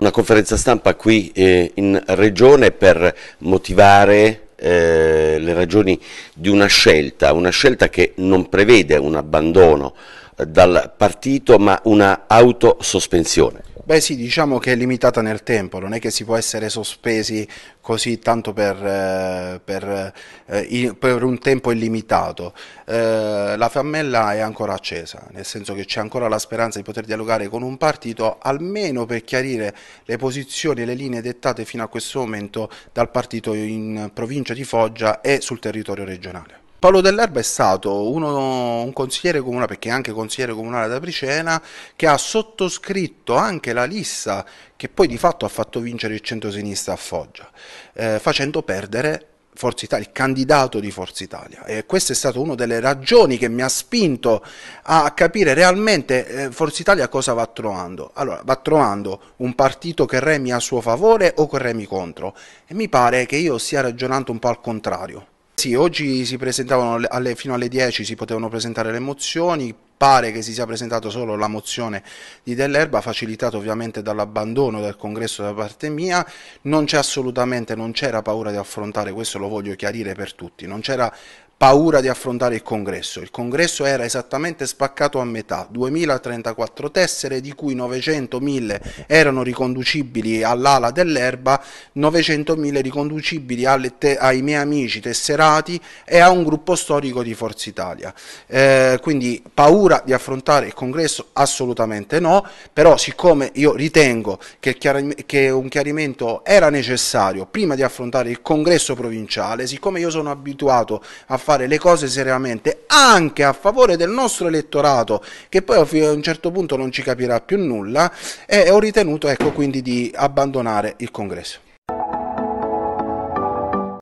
Una conferenza stampa qui eh, in Regione per motivare eh, le ragioni di una scelta, una scelta che non prevede un abbandono eh, dal partito ma una autosospensione. Beh sì, diciamo che è limitata nel tempo, non è che si può essere sospesi così tanto per, eh, per, eh, per un tempo illimitato. Eh, la fiammella è ancora accesa, nel senso che c'è ancora la speranza di poter dialogare con un partito, almeno per chiarire le posizioni e le linee dettate fino a questo momento dal partito in provincia di Foggia e sul territorio regionale. Paolo Dell'Erba è stato uno, un consigliere comunale, perché è anche consigliere comunale da Pricena, che ha sottoscritto anche la lista che poi di fatto ha fatto vincere il centro-sinistra a Foggia, eh, facendo perdere Forza Italia, il candidato di Forza Italia. E questa è stata una delle ragioni che mi ha spinto a capire realmente eh, Forza Italia cosa va trovando. Allora, va trovando un partito che remi a suo favore o che remi contro. E mi pare che io stia ragionando un po' al contrario. Sì, oggi si presentavano alle, fino alle 10 si potevano presentare le mozioni, Pare che si sia presentato solo la mozione di Dell'Erba, facilitata ovviamente dall'abbandono del congresso da parte mia. Non c'è assolutamente, non c'era paura di affrontare, questo lo voglio chiarire per tutti, non c'era paura di affrontare il congresso. Il congresso era esattamente spaccato a metà, 2034 tessere di cui 900.000 erano riconducibili all'ala dell'erba, 900.000 riconducibili ai miei amici tesserati e a un gruppo storico di Forza Italia. Eh, quindi paura paura di affrontare il congresso? Assolutamente no, però siccome io ritengo che, che un chiarimento era necessario prima di affrontare il congresso provinciale, siccome io sono abituato a fare le cose seriamente anche a favore del nostro elettorato, che poi a un certo punto non ci capirà più nulla, e eh, ho ritenuto ecco, quindi di abbandonare il congresso.